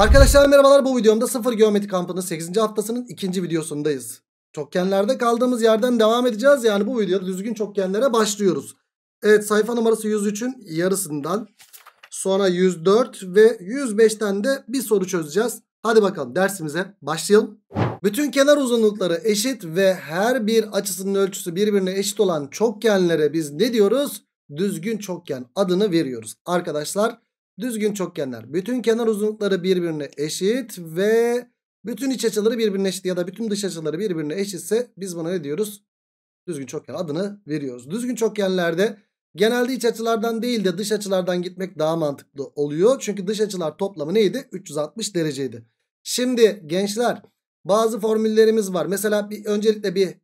Arkadaşlar merhabalar bu videomda sıfır geometri kampının 8. haftasının 2. videosundayız. Çokgenlerde kaldığımız yerden devam edeceğiz. Yani bu videoda düzgün çokgenlere başlıyoruz. Evet sayfa numarası 103'ün yarısından sonra 104 ve 105'ten de bir soru çözeceğiz. Hadi bakalım dersimize başlayalım. Bütün kenar uzunlukları eşit ve her bir açısının ölçüsü birbirine eşit olan çokgenlere biz ne diyoruz? Düzgün çokgen adını veriyoruz. Arkadaşlar Düzgün çokgenler. Bütün kenar uzunlukları birbirine eşit ve bütün iç açıları birbirine eşit ya da bütün dış açıları birbirine eşitse biz buna ne diyoruz? Düzgün çokgen adını veriyoruz. Düzgün çokgenlerde genelde iç açılardan değil de dış açılardan gitmek daha mantıklı oluyor. Çünkü dış açılar toplamı neydi? 360 dereceydi. Şimdi gençler bazı formüllerimiz var. Mesela bir öncelikle bir e,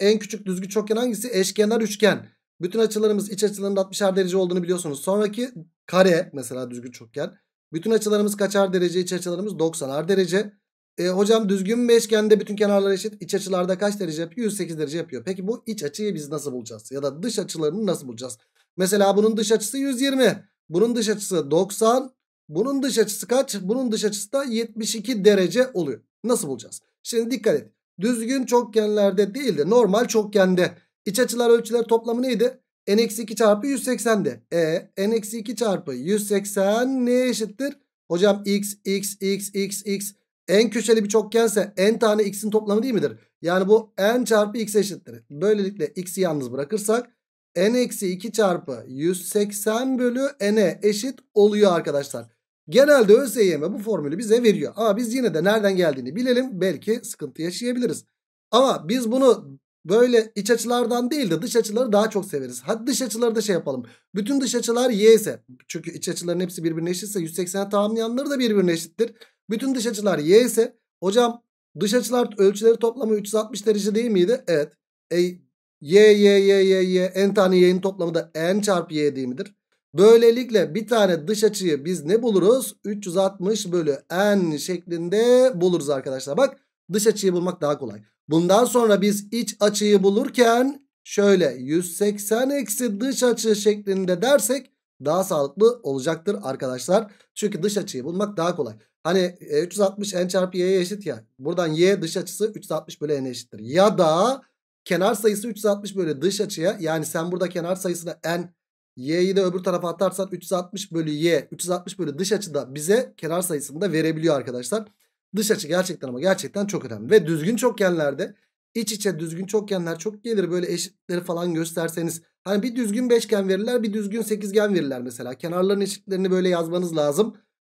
en küçük düzgün çokgen hangisi? Eşkenar üçgen. Bütün açılarımız iç açılarının 60'ar derece olduğunu biliyorsunuz. Sonraki Kare mesela düzgün çokgen. Bütün açılarımız kaçar derece? İç açılarımız 90'ar derece. E, hocam düzgün bir eşgende bütün kenarlar eşit. İç açılarda kaç derece yapıyor? 108 derece yapıyor. Peki bu iç açıyı biz nasıl bulacağız? Ya da dış açılarını nasıl bulacağız? Mesela bunun dış açısı 120. Bunun dış açısı 90. Bunun dış açısı kaç? Bunun dış açısı da 72 derece oluyor. Nasıl bulacağız? Şimdi dikkat et. Düzgün çokgenlerde değil de normal çokgende. İç açılar ölçüler toplamı neydi? n-2 çarpı 180 de. E n-2 çarpı 180 neye eşittir? Hocam x x x x x en köşeli bir çokgense n tane x'in toplamı değil midir? Yani bu n çarpı x eşittir. Böylelikle x'i yalnız bırakırsak n-2 çarpı 180 bölü n'e eşit oluyor arkadaşlar. Genelde ÖSYM bu formülü bize veriyor. Ama biz yine de nereden geldiğini bilelim. Belki sıkıntı yaşayabiliriz. Ama biz bunu Böyle iç açılardan değil de dış açıları daha çok severiz. Hadi dış açıları da şey yapalım. Bütün dış açılar y ise. Çünkü iç açıların hepsi birbirine eşitse 180'e tamamlayanları da birbirine eşittir. Bütün dış açılar y ise. Hocam dış açılar ölçüleri toplamı 360 derece değil miydi? Evet. E, y, y, y, y, y. N tane y'nin toplamı da n çarpı y değil midir? Böylelikle bir tane dış açıyı biz ne buluruz? 360 bölü n şeklinde buluruz arkadaşlar. Bak Dış açıyı bulmak daha kolay. Bundan sonra biz iç açıyı bulurken şöyle 180 eksi dış açı şeklinde dersek daha sağlıklı olacaktır arkadaşlar. Çünkü dış açıyı bulmak daha kolay. Hani 360 e, n çarpı y'ye eşit ya. Buradan y dış açısı 360 bölü n eşittir. Ya da kenar sayısı 360 bölü dış açıya. Yani sen burada kenar sayısına n y'yi de öbür tarafa atarsan 360 bölü y 360 bölü dış açıda bize kenar sayısını da verebiliyor arkadaşlar. Dış açı gerçekten ama gerçekten çok önemli. Ve düzgün çokgenlerde iç içe düzgün çokgenler çok gelir. Böyle eşitleri falan gösterseniz. Hani bir düzgün beşgen verirler bir düzgün sekizgen verirler mesela. Kenarların eşitlerini böyle yazmanız lazım.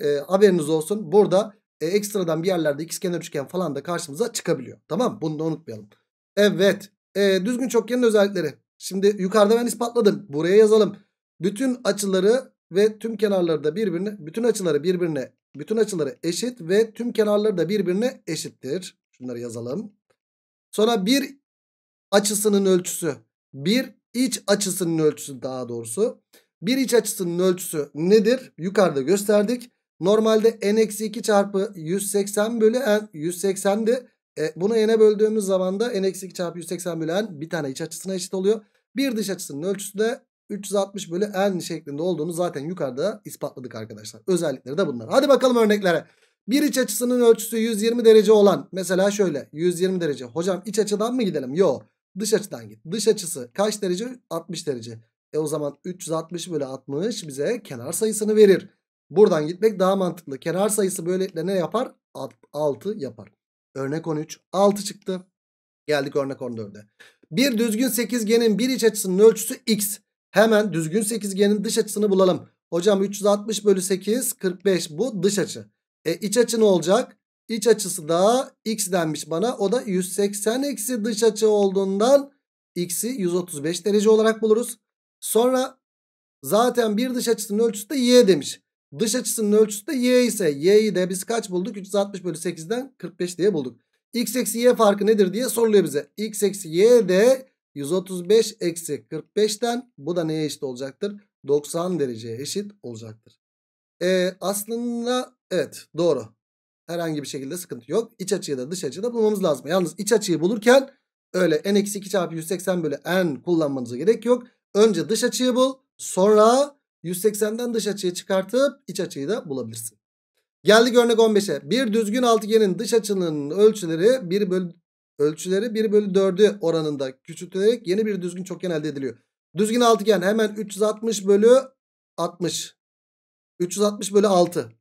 E, haberiniz olsun. Burada e, ekstradan bir yerlerde ikizkenar üçgen falan da karşımıza çıkabiliyor. Tamam Bunu da unutmayalım. Evet. E, düzgün çokgenin özellikleri. Şimdi yukarıda ben ispatladım. Buraya yazalım. Bütün açıları ve tüm kenarları da birbirine bütün açıları birbirine bütün açıları eşit ve tüm kenarları da birbirine eşittir. Şunları yazalım. Sonra bir açısının ölçüsü. Bir iç açısının ölçüsü daha doğrusu. Bir iç açısının ölçüsü nedir? Yukarıda gösterdik. Normalde n-2 çarpı 180 bölü n 180'di. E, bunu n'e böldüğümüz zaman da n-2 çarpı 180 bölü n bir tane iç açısına eşit oluyor. Bir dış açısının ölçüsü de 360 bölü n şeklinde olduğunu zaten yukarıda ispatladık arkadaşlar. Özellikleri de bunlar. Hadi bakalım örneklere. Bir iç açısının ölçüsü 120 derece olan mesela şöyle 120 derece. Hocam iç açıdan mı gidelim? Yok. Dış açıdan git. Dış açısı kaç derece? 60 derece. E o zaman 360 bölü 60 bize kenar sayısını verir. Buradan gitmek daha mantıklı. Kenar sayısı böylelikle ne yapar? 6 yapar. Örnek 13. 6 çıktı. Geldik örnek 14'e. Bir düzgün sekizgenin bir iç açısının ölçüsü x. Hemen düzgün sekizgenin dış açısını bulalım. Hocam 360 bölü 8 45 bu dış açı. E iç açı ne olacak? İç açısı da x denmiş bana. O da 180 eksi dış açı olduğundan x'i 135 derece olarak buluruz. Sonra zaten bir dış açısının ölçüsü de y demiş. Dış açısının ölçüsü de y ise y'yi de biz kaç bulduk? 360 bölü 8'den 45 diye bulduk. x eksi y farkı nedir diye soruluyor bize. x eksi y de 135 eksi 45'ten bu da neye eşit olacaktır? 90 dereceye eşit olacaktır. E, aslında evet doğru. Herhangi bir şekilde sıkıntı yok. İç açıyı da dış açıyı da bulmamız lazım. Yalnız iç açıyı bulurken öyle n-2 çarpı 180 bölü n kullanmanıza gerek yok. Önce dış açıyı bul. Sonra 180'den dış açıyı çıkartıp iç açıyı da bulabilirsin. Geldik örnek 15'e. Bir düzgün altıgenin dış açının ölçüleri 1 bölü ölçüleri 1 bölü 4'ü oranında küçültülerek yeni bir düzgün çokgen elde ediliyor. Düzgün altıgen hemen 360 bölü 60. 360 bölü 6.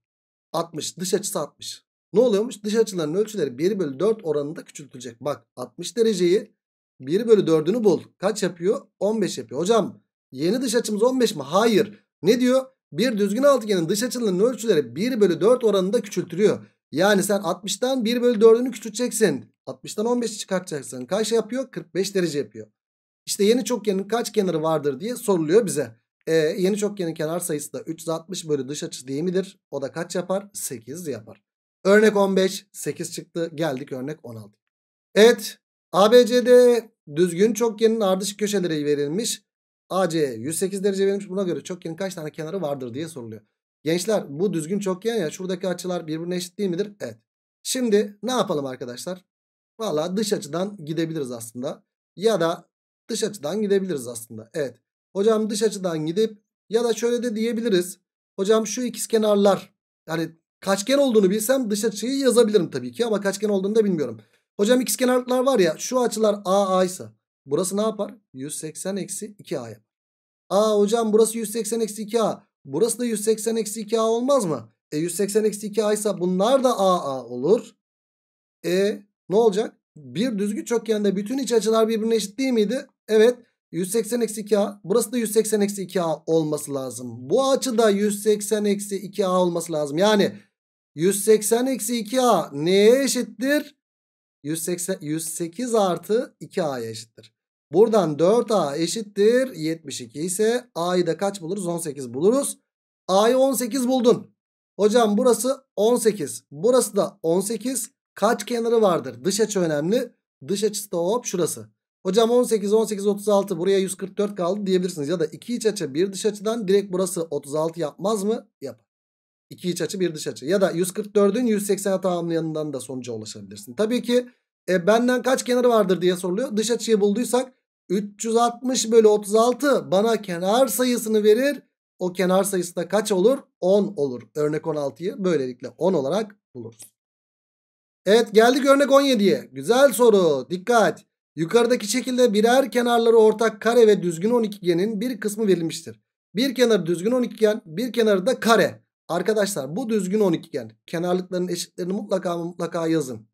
60 dış açısı 60. Ne oluyormuş? Dış açıların ölçüleri 1 bölü 4 oranında küçültülecek. Bak 60 dereceyi 1 bölü 4'ünü bul. Kaç yapıyor? 15 yapıyor. Hocam yeni dış açımız 15 mi? Hayır. Ne diyor? Bir düzgün altıgenin dış açılarının ölçüleri 1 bölü 4 oranında küçültülüyor. Yani sen 60'tan 1 bölü 4'ünü küçülteceksin. 60'tan 15'i çıkartacaksın. kaç yapıyor? 45 derece yapıyor. İşte yeni çokgenin kaç kenarı vardır diye soruluyor bize. Ee, yeni çokgenin kenar sayısı da 360 bölü dış açı değil midir? O da kaç yapar? 8 yapar. Örnek 15, 8 çıktı. Geldik örnek 16. Evet, ABCD düzgün çokgenin ardışık köşeleri verilmiş. AC 108 derece verilmiş. Buna göre çokgenin kaç tane kenarı vardır diye soruluyor. Gençler bu düzgün çokgen ya şuradaki açılar birbirine eşit değil midir? Evet. Şimdi ne yapalım arkadaşlar? Valla dış açıdan gidebiliriz aslında. Ya da dış açıdan gidebiliriz aslında. Evet. Hocam dış açıdan gidip ya da şöyle de diyebiliriz. Hocam şu ikiz kenarlar yani kaçgen olduğunu bilsem dış açıyı yazabilirim tabii ki ama kaçgen olduğunu da bilmiyorum. Hocam ikiz kenarlar var ya şu açılar AA ise burası ne yapar? 180 eksi 2A yapar. Aa hocam burası 180 eksi 2A. Burası da 180 eksi 2A olmaz mı? E 180 eksi 2A ise bunlar da AA olur. E ne olacak? Bir düzgün çokgende bütün iç açılar birbirine eşit değil miydi? Evet. 180-2A. Burası da 180-2A olması lazım. Bu açıda 180-2A olması lazım. Yani 180-2A neye eşittir? 180, 108 artı 2A'ya eşittir. Buradan 4A eşittir 72 ise A'yı da kaç buluruz? 18 buluruz. A'yı 18 buldun. Hocam burası 18. Burası da 18. Kaç kenarı vardır? Dış açı önemli. Dış açısı da hop şurası. Hocam 18, 18, 36 buraya 144 kaldı diyebilirsiniz. Ya da iki iç açı bir dış açıdan direkt burası 36 yapmaz mı? Yapar. İki iç açı bir dış açı. Ya da 144'ün 180'e tamamlayanından da sonuca ulaşabilirsin. Tabii ki e, benden kaç kenarı vardır diye soruluyor. Dış açıyı bulduysak 360 bölü 36 bana kenar sayısını verir. O kenar sayısı da kaç olur? 10 olur. Örnek 16'yı böylelikle 10 olarak buluruz. Evet geldik örnek 17'ye. Güzel soru. Dikkat. Yukarıdaki şekilde birer kenarları ortak kare ve düzgün 12 genin bir kısmı verilmiştir. Bir kenarı düzgün 12 gen, bir kenarı da kare. Arkadaşlar bu düzgün 12 gen. Kenarlıkların eşitlerini mutlaka mutlaka yazın.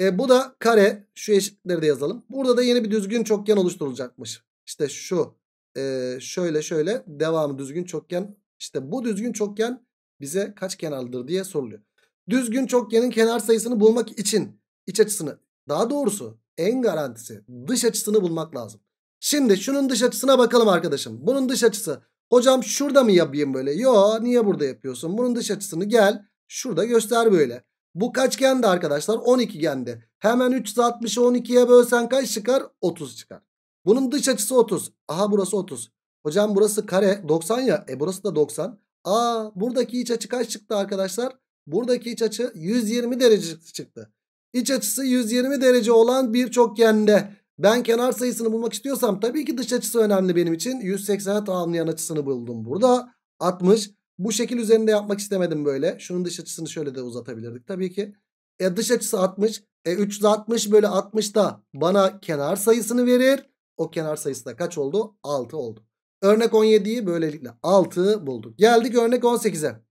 E, bu da kare. Şu eşitleri de yazalım. Burada da yeni bir düzgün çokgen oluşturulacakmış. İşte şu. E, şöyle şöyle. Devamı düzgün çokgen. İşte bu düzgün çokgen bize kaç kenarlıdır diye soruluyor. Düzgün çokgenin kenar sayısını bulmak için iç açısını daha doğrusu en garantisi dış açısını bulmak lazım. Şimdi şunun dış açısına bakalım arkadaşım. Bunun dış açısı hocam şurada mı yapayım böyle? Yo niye burada yapıyorsun? Bunun dış açısını gel şurada göster böyle. Bu kaç gendi arkadaşlar? 12 gendi. Hemen 360'ı 12'ye bölsen kaç çıkar? 30 çıkar. Bunun dış açısı 30. Aha burası 30. Hocam burası kare 90 ya. E burası da 90. Aa buradaki iç açı kaç çıktı arkadaşlar? Buradaki iç açı 120 derece çıktı. İç açısı 120 derece olan bir çokgende ben kenar sayısını bulmak istiyorsam tabii ki dış açısı önemli benim için. 180'e tamamlayan açısını buldum burada. 60. Bu şekil üzerinde yapmak istemedim böyle. Şunun dış açısını şöyle de uzatabilirdik tabii ki. E dış açısı 60. E 360 bölü 60 da bana kenar sayısını verir. O kenar sayısı da kaç oldu? 6 oldu. Örnek 17'yi böylelikle 6 bulduk. Geldik örnek 18'e.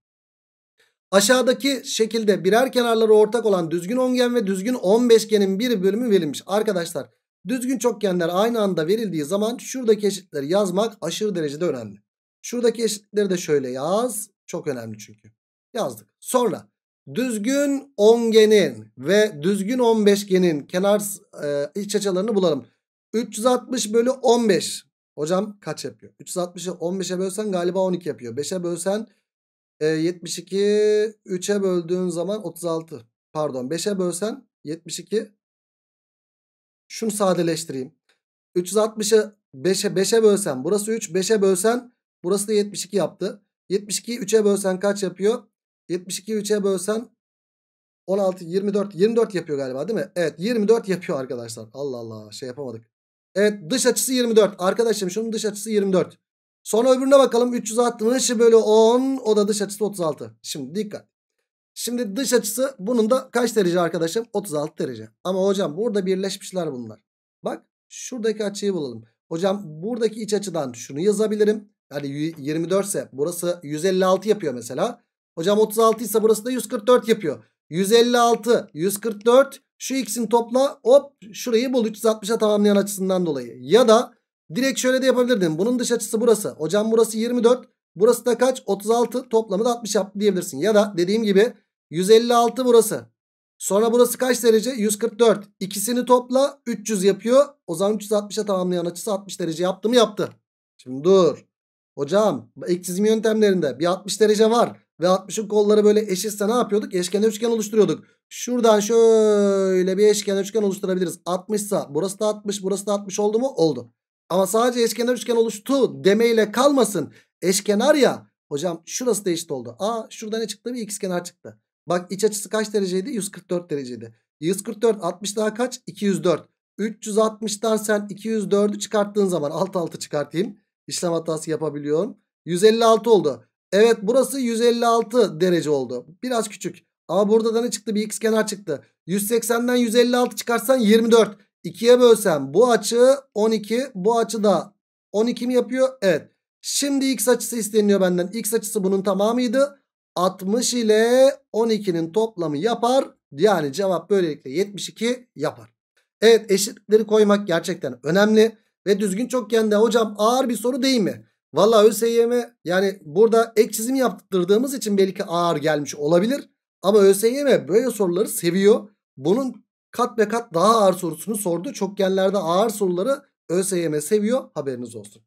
Aşağıdaki şekilde birer kenarları ortak olan düzgün ongen ve düzgün 15genin bir bölümü verilmiş. Arkadaşlar düzgün çokgenler aynı anda verildiği zaman şuradaki eşitleri yazmak aşırı derecede önemli. Şuradaki eşitleri de şöyle yaz. Çok önemli çünkü. Yazdık. Sonra düzgün ongenin ve düzgün 15genin kenar e, iç açılarını bulalım. 360 bölü 15. Hocam kaç yapıyor? 360'ı 15'e bölsen galiba 12 yapıyor. 5'e bölsen e, 72 3'e böldüğün zaman 36. Pardon 5'e bölsen 72. Şunu sadeleştireyim. 360'ı 5'e 5'e bölsen burası 3. 5'e bölsen burası da 72 yaptı. 72'yi 3'e bölsen kaç yapıyor? 72'yi 3'e bölsen 16, 24, 24 yapıyor galiba değil mi? Evet 24 yapıyor arkadaşlar. Allah Allah şey yapamadık. Evet dış açısı 24. Arkadaşım şunun dış açısı 24. Sonra öbürüne bakalım 360 bölü 10 o da dış açısı 36. Şimdi dikkat. Şimdi dış açısı bunun da kaç derece arkadaşım? 36 derece. Ama hocam burada birleşmişler bunlar. Bak şuradaki açıyı bulalım. Hocam buradaki iç açıdan şunu yazabilirim. Yani 24 ise burası 156 yapıyor mesela. Hocam 36 ise burası da 144 yapıyor. 156, 144 şu x'in topla hop şurayı bul 360'a tamamlayan açısından dolayı. Ya da Direkt şöyle de yapabilirdin. Bunun dış açısı burası. Hocam burası 24. Burası da kaç? 36. Toplamı da 60 yaptı diyebilirsin. Ya da dediğim gibi 156 burası. Sonra burası kaç derece? 144. İkisini topla 300 yapıyor. O zaman 360'a tamamlayan açısı 60 derece yaptı mı? Yaptı. Şimdi dur. Hocam ek çizim yöntemlerinde bir 60 derece var. Ve 60'ın kolları böyle eşitse ne yapıyorduk? Eşken üçgen oluşturuyorduk. Şuradan şöyle bir eşken üçgen oluşturabiliriz. 60 ise burası da 60 burası da 60 oldu mu? Oldu. Ama sadece eşkenar üçgen oluştu demeyle kalmasın. Eşkenar ya. Hocam şurası da eşit oldu. Aa şurada ne çıktı? Bir ikizkenar çıktı. Bak iç açısı kaç dereceydi? 144 dereceydi. 144 60 daha kaç? 204. 360'dan sen 204'ü çıkarttığın zaman alt altı çıkartayım. İşlem hatası yapabiliyorum. 156 oldu. Evet burası 156 derece oldu. Biraz küçük. Ama burada da ne çıktı? Bir ikizkenar çıktı. 180'den 156 çıkarsan 24. 2'ye bölsem bu açı 12 bu açı da 12 mi yapıyor? Evet. Şimdi x açısı isteniyor benden. X açısı bunun tamamıydı. 60 ile 12'nin toplamı yapar. Yani cevap böylelikle 72 yapar. Evet eşitlikleri koymak gerçekten önemli. Ve düzgün çokgende hocam ağır bir soru değil mi? Valla ÖSYM yani burada ek çizim yaptırdığımız için belki ağır gelmiş olabilir. Ama ÖSYM böyle soruları seviyor. Bunun kat ve kat daha ağır sorusunu sordu. Çokgenlerde ağır soruları ÖSYM seviyor haberiniz olsun.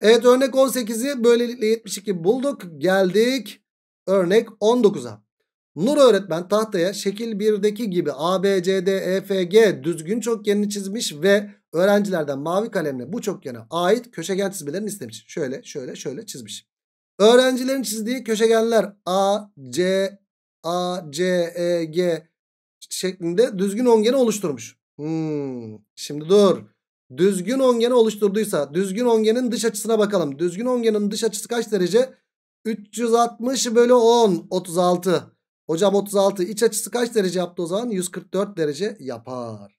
Evet örnek 18'i böylelikle 72 bulduk. Geldik örnek 19'a. Nur öğretmen tahtaya şekil 1'deki gibi A, B, C, D, E, F, G düzgün çokgenini çizmiş ve öğrencilerden mavi kalemle bu çokgene ait köşegen çizmelerini istemiş. Şöyle şöyle şöyle çizmiş. Öğrencilerin çizdiği köşegenler A, C, A, C, E, G, şeklinde düzgün ongeni oluşturmuş. Hmm. Şimdi dur. Düzgün ongeni oluşturduysa düzgün ongenin dış açısına bakalım. Düzgün ongenin dış açısı kaç derece? 360 bölü 10 36. Hocam 36 iç açısı kaç derece yaptı o zaman? 144 derece yapar.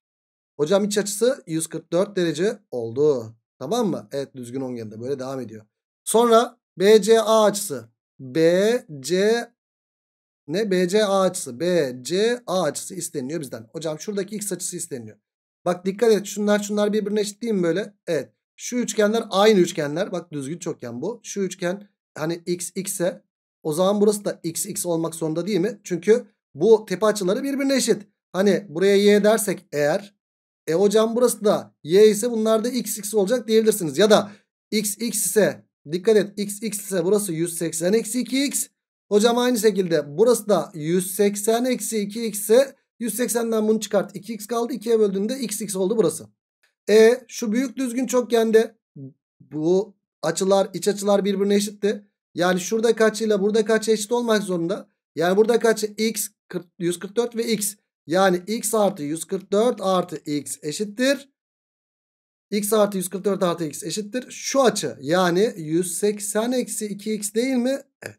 Hocam iç açısı 144 derece oldu. Tamam mı? Evet düzgün ongende böyle devam ediyor. Sonra BCA açısı. BCA ne BC açısı BC açısı isteniyor bizden. Hocam şuradaki x açısı isteniyor. Bak dikkat et şunlar şunlar birbirine eşit değil mi böyle? Evet. Şu üçgenler aynı üçgenler. Bak düzgün çokgen bu. Şu üçgen hani x x'e o zaman burası da x x olmak zorunda değil mi? Çünkü bu tepe açıları birbirine eşit. Hani buraya y dersek eğer e hocam burası da y ise bunlar da x x olacak diyebilirsiniz. Ya da x x ise dikkat et x x ise burası 180 x 2x Hocam aynı şekilde burası da 180 eksi 2x ise 180'den bunu çıkart. 2x kaldı 2'ye böldüğünde xx oldu burası. E şu büyük düzgün çokgende bu açılar iç açılar birbirine eşitti. Yani şurada kaçıyla burada kaç eşit olmak zorunda. Yani burada kaç x 144 ve x. Yani x artı 144 artı x eşittir. x artı 144 artı x eşittir. Şu açı yani 180 eksi 2x değil mi? Evet.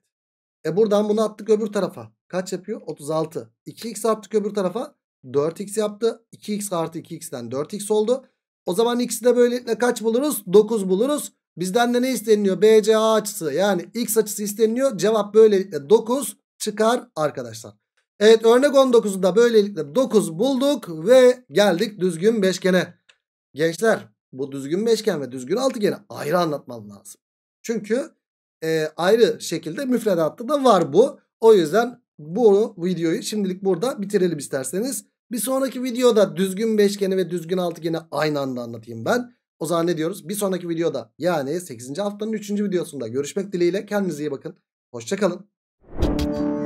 E buradan bunu attık öbür tarafa. Kaç yapıyor? 36. 2x attık öbür tarafa. 4x yaptı. 2x artı 2x'den 4x oldu. O zaman x'i de böylelikle kaç buluruz? 9 buluruz. Bizden de ne isteniliyor? BCA açısı yani x açısı isteniliyor. Cevap böylelikle 9 çıkar arkadaşlar. Evet örnek 19'u da böylelikle 9 bulduk ve geldik düzgün beşgene. Gençler bu düzgün beşgen ve düzgün altıgeni ayrı anlatmam lazım. Çünkü e, ayrı şekilde müfredatta da var bu. O yüzden bu videoyu şimdilik burada bitirelim isterseniz. Bir sonraki videoda düzgün beşgeni ve düzgün altıgeni aynı anda anlatayım ben. O zaman ne diyoruz? Bir sonraki videoda yani 8. haftanın 3. videosunda görüşmek dileğiyle. Kendinize iyi bakın. Hoşçakalın.